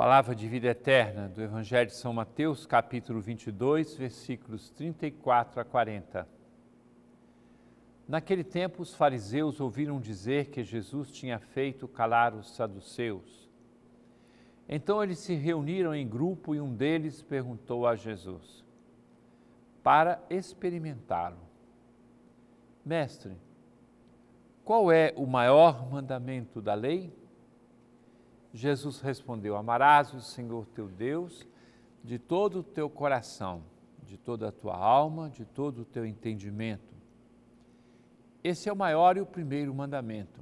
Palavra de vida eterna do Evangelho de São Mateus, capítulo 22, versículos 34 a 40. Naquele tempo, os fariseus ouviram dizer que Jesus tinha feito calar os saduceus. Então eles se reuniram em grupo e um deles perguntou a Jesus, para experimentá-lo: Mestre, qual é o maior mandamento da lei? Jesus respondeu: Amarás o Senhor teu Deus de todo o teu coração, de toda a tua alma, de todo o teu entendimento. Esse é o maior e o primeiro mandamento.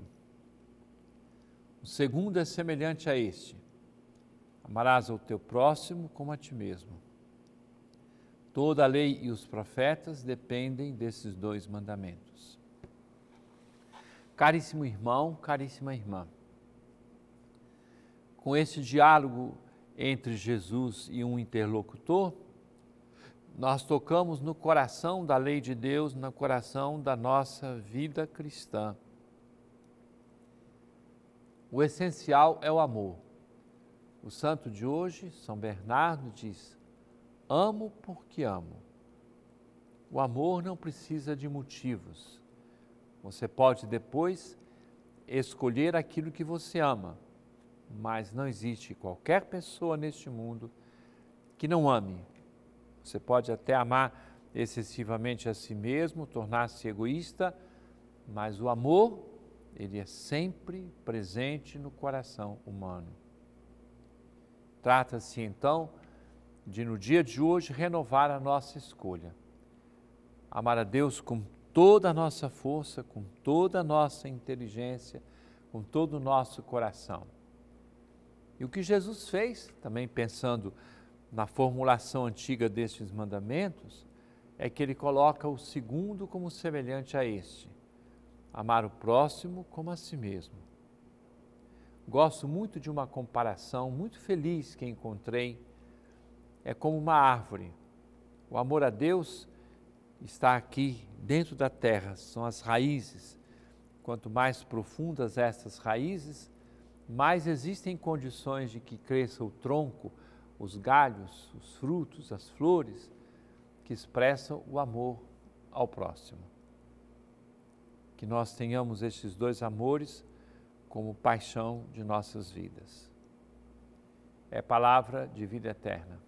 O segundo é semelhante a este: Amarás o teu próximo como a ti mesmo. Toda a lei e os profetas dependem desses dois mandamentos. Caríssimo irmão, caríssima irmã, com esse diálogo entre Jesus e um interlocutor, nós tocamos no coração da lei de Deus, no coração da nossa vida cristã. O essencial é o amor. O santo de hoje, São Bernardo, diz: Amo porque amo. O amor não precisa de motivos. Você pode depois escolher aquilo que você ama mas não existe qualquer pessoa neste mundo que não ame. Você pode até amar excessivamente a si mesmo, tornar-se egoísta, mas o amor, ele é sempre presente no coração humano. Trata-se então de, no dia de hoje, renovar a nossa escolha. Amar a Deus com toda a nossa força, com toda a nossa inteligência, com todo o nosso coração. E o que Jesus fez, também pensando na formulação antiga destes mandamentos, é que ele coloca o segundo como semelhante a este: amar o próximo como a si mesmo. Gosto muito de uma comparação muito feliz que encontrei. É como uma árvore. O amor a Deus está aqui dentro da terra, são as raízes. Quanto mais profundas estas raízes, mas existem condições de que cresça o tronco, os galhos, os frutos, as flores, que expressam o amor ao próximo. Que nós tenhamos estes dois amores como paixão de nossas vidas. É palavra de vida eterna.